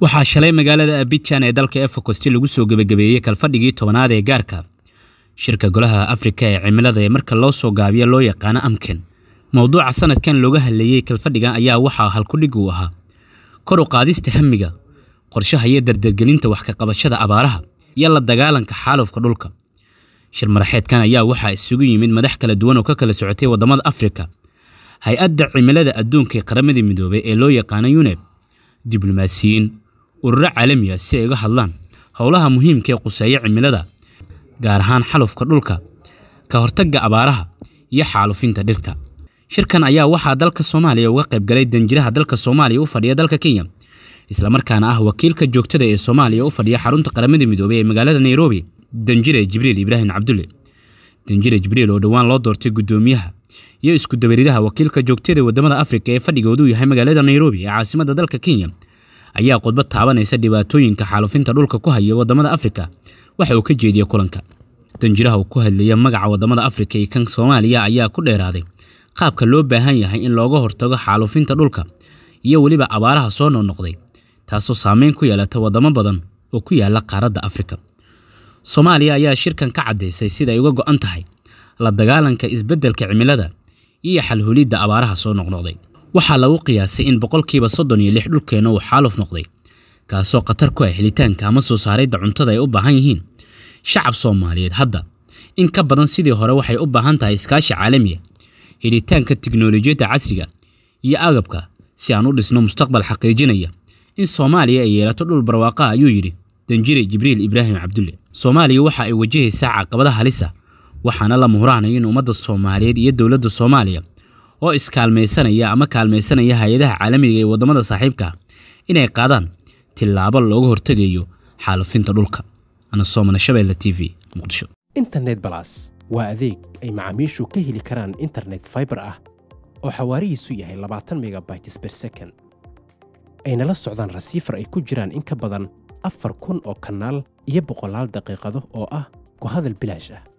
waxaa shalay magaalada abijan ee dalka efokosti lagu soo gebagabeeyey kalfadhigii tobanaad ee gaarka shirka golaha afrika ee cimilada ee marka loo soo gaabiyo loo yaqaano amken mowduuca sanadkan looga hadleeyey kalfadhiga ayaa waxaa halkudhig uu ahaa kor u qaadista hamiga qorshaha iyo dardargelinta wax ka qabashada abaaraha iyo la dagaalanka xaalufka dhulka shir maraxeedkan ayaa waxaa isugu yimid madax kala duwan oo ka kala socotay waddamada afrika hay-adda cimilada adduunka ee qaramadii midoobay ee loo yaqaano yuneb diblomaasiyiin ururo caalamiya si ay uga hadlaan howlaha muhiimka ee quseeya cimilada gaar ahaan xalufka dhulka ka hortagga abaaraha iyo xaalufinta dhirta shirkan ayaa waxaa dalka soomaaliya uga qaybgalay danjiraha dalka soomaaliya u fadhiya dalka kenya islamarkaana ah wakiilka joogtada ee soomaaliya u fadhiya xarunta qaramada midoobey ee magaalada nairobi danjire jibriil ibraahim cabdulle danjire jibriil oo dhowaan loo doortay guddoomiyaha iyo isku dabaridaha wakiilka joogtada ee wadamada afrika ee u yahay magaalada nairobi ee caasimadda dalka kenya ayaa khudbad taabanaysa dhibaatooyinka xaalufinta dhulka ku haya waddamada afrika waxa uu ka jeediyey kulanka danjiraha uu ku hadlaya magaca wadamada afrika iyo kan soomaaliya ayaa ku dheeraaday qaabka loo baahan yahay in looga hortago xaalufinta dhulka iyo weliba abaaraha soo noqnoqday taasoo saameyn ku yeelata wadamo badan oo ku yaala qaaradda afrika soomaaliya ayaa shirkan ka caddaysay sida ay uga go'an tahay la dagaalanka isbeddelka cimilada iyo xalhulidda abaaraha soo noqnoqday waxaa lagu qiyaasay in boqolkiiba soddon iyo lix dhulkeenna uu xaaluf noqday kaasoo khatar ku ah helitaanka ama soo saaraydda cuntada ay u baahan yihiin shacab soomaaliyeed hadda in ka badan sidii hore waxay u baahan tahay iskaashi caalamiya ah, helitaanka tiknolojiyadda casriga iyo agabka si aan u dhisno mustaqbal xaqiijinaya in soomaaliya ay yeelato dhul barwaaqaa ayuu yidhi danjire jibriil ibraahim cabdulle soomaaliya waxa ay wajahaysaa caqabada halisa waxaana la muhuraanaya in ummadda soomaaliyeed iyo dowladda soomaaliya oo iskaalmaysanaya ama kaalmaysanaya hay-adaha caalamiga ee waddamada saaxiibka inay qaadaan tilaabo looga hortegayo xaalufinta dhulka anasoomana t v muqdisho internet balas waa adeeg ay macaamiishu ka heli karaan internet fiber ah oo xawaarihiisu yahay labaatan megabytes ber second ayna la socdaan rasiifar ay ku jiraan in ka badan afar kun oo kanaal iyo boqolaal daqiiqado oo ah ku hadal bilaash ah